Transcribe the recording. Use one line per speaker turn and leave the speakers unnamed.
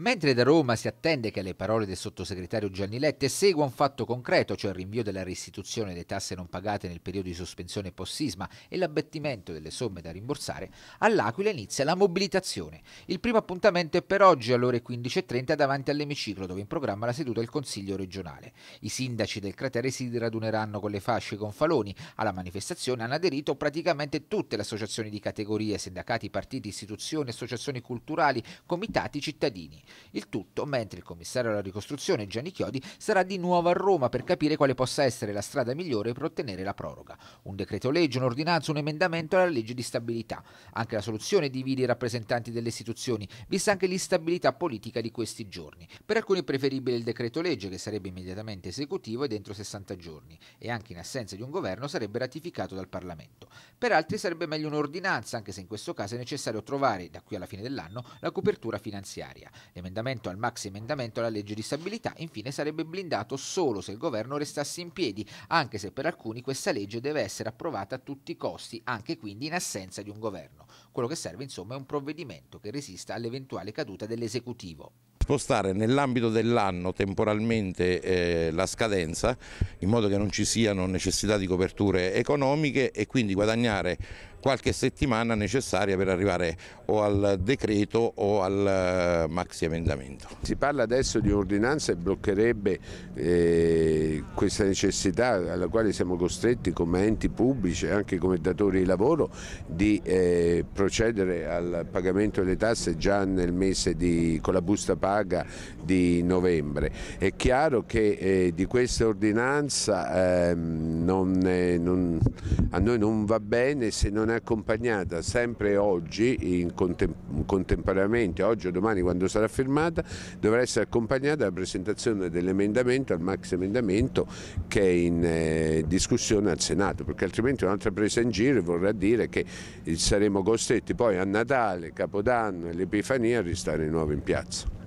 Mentre da Roma si attende che alle parole del sottosegretario Gianni Lette segua un fatto concreto, cioè il rinvio della restituzione delle tasse non pagate nel periodo di sospensione post-sisma e l'abbattimento delle somme da rimborsare, all'Aquila inizia la mobilitazione. Il primo appuntamento è per oggi alle ore 15.30 davanti all'emiciclo dove in programma la seduta del Consiglio regionale. I sindaci del cratere si raduneranno con le fasce e gonfaloni. Alla manifestazione hanno aderito praticamente tutte le associazioni di categoria, sindacati, partiti, istituzioni, associazioni culturali, comitati, cittadini. Il tutto mentre il commissario alla ricostruzione Gianni Chiodi sarà di nuovo a Roma per capire quale possa essere la strada migliore per ottenere la proroga. Un decreto legge, un'ordinanza, un emendamento alla legge di stabilità. Anche la soluzione divide i rappresentanti delle istituzioni, vista anche l'instabilità politica di questi giorni. Per alcuni è preferibile il decreto legge che sarebbe immediatamente esecutivo e dentro 60 giorni e anche in assenza di un governo sarebbe ratificato dal Parlamento. Per altri sarebbe meglio un'ordinanza, anche se in questo caso è necessario trovare, da qui alla fine dell'anno, la copertura finanziaria. L'emendamento al maxi emendamento alla legge di stabilità infine sarebbe blindato solo se il governo restasse in piedi, anche se per alcuni questa legge deve essere approvata a tutti i costi, anche quindi in assenza di un governo. Quello che serve insomma è un provvedimento che resista all'eventuale caduta dell'esecutivo
spostare nell'ambito dell'anno temporalmente eh, la scadenza in modo che non ci siano necessità di coperture economiche e quindi guadagnare qualche settimana necessaria per arrivare o al decreto o al eh, maxi emendamento. Si parla adesso di un'ordinanza che bloccherebbe
eh, questa necessità alla quale siamo costretti come enti pubblici e anche come datori di lavoro di eh, procedere al pagamento delle tasse già nel mese di, con la busta paga di novembre. È chiaro che di questa ordinanza ehm, non, non, a noi non va bene se non non è accompagnata sempre oggi, contem contemporaneamente, oggi o domani quando sarà firmata, dovrà essere accompagnata alla presentazione dell'emendamento, al max emendamento che è in eh, discussione al Senato, perché altrimenti un'altra presa in giro vorrà dire che eh, saremo costretti poi a Natale, Capodanno e l'Epifania a restare di nuovo in piazza.